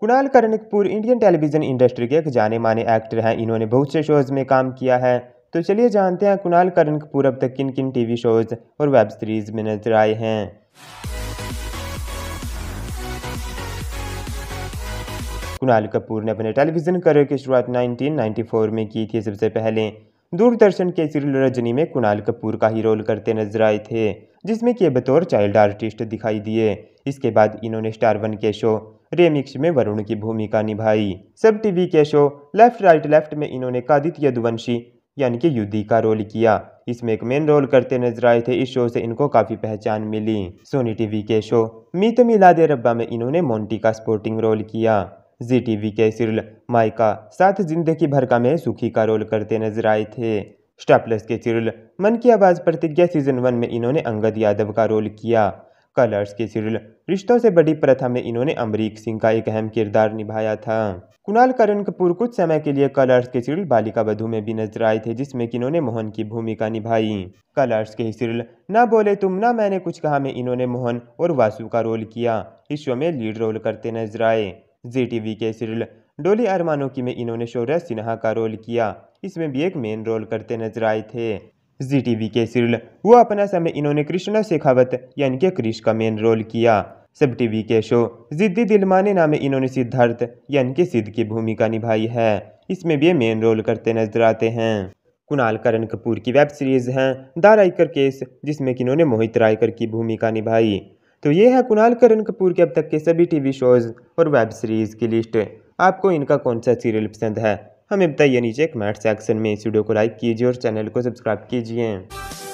कुणाल कर्णिकपुर Indian television industry के एक जाने माने एक्टर हैं इन्होंने बहुत से शोज़ में काम किया है तो चलिए जानते हैं कुणाल करण कपूर अब तक किन किन टीवी शोज़ और वेब सीरीज़ में नजर आए हैं कुणाल कपूर ने अपने टेलीविज़न करियर की शुरुआत 1994 में की थी सबसे पहले दूरदर्शन के सीरियल रजनी में कुणाल कपूर का ही रोल करते नजर आए थे जिसमें के बतौर चाइल्ड आर्टिस्ट दिखाई दिए इसके बाद इन्होंने स्टार वन के शो रेमिक्स में वरुण की भूमिका निभाई सब टीवी के शो लेफ्ट राइट लेफ्ट में इन्होंने कादित यदुवंशी यानी कि युद्धि का रोल किया इसमें एक मेन रोल करते नजर आए थे इस शो से इनको काफी पहचान मिली सोनी टीवी के शो मी तो मिला दे रब्बा में इन्होंने मोन्टी का स्पोर्टिंग रोल किया जी टीवी के सीरियल माइका साथ जिंदगी भर का में सुखी का रोल करते नजर आए थे स्टार प्लस के सीरियल मन की आवाज़ प्रतिज्ञा सीजन वन में इन्होंने अंगद यादव का रोल किया कलर्स के सीरियल रिश्तों से बड़ी प्रथा में इन्होंने अमरीक सिंह का एक अहम किरदार निभाया था कुणाल करण कपूर कुछ समय के लिए कलर्स के सीरियल बालिका बधु में भी नजर आए थे जिसमें कि इन्होंने मोहन की भूमिका निभाई कलर्स के सीरियल ना बोले तुम ना मैंने कुछ कहा में इन्होंने मोहन और वासु का रोल किया इस शो में लीड रोल करते नजर आए जी टीवी के सीरियल डोली अरमानों की में इन्होंने शौर्य सिन्हा का रोल किया इसमें भी एक मेन रोल करते नजर आए थे जी टीवी के सीरियल वो अपना समय इन्होंने कृष्णा शेखावत यानी कि क्रिश का मेन रोल किया सब टीवी के शो जिद्दी दिलमाने नामे इन्होंने सिद्धार्थ यानी कि सिद्ध की भूमिका निभाई है इसमें भी मेन रोल करते नजर आते हैं कुणाल करण कपूर की वेब सीरीज है द रायकर केस जिसमें कि इन्होंने मोहित रायकर की भूमिका निभाई तो ये है कुणाल करण कपूर के अब तक के सभी टीवी शोज़ और वेब सीरीज़ की लिस्ट आपको इनका कौन सा सीरियल पसंद है हमें बताइए नीचे कमेंट सेक्शन में इस वीडियो को लाइक कीजिए और चैनल को सब्सक्राइब कीजिए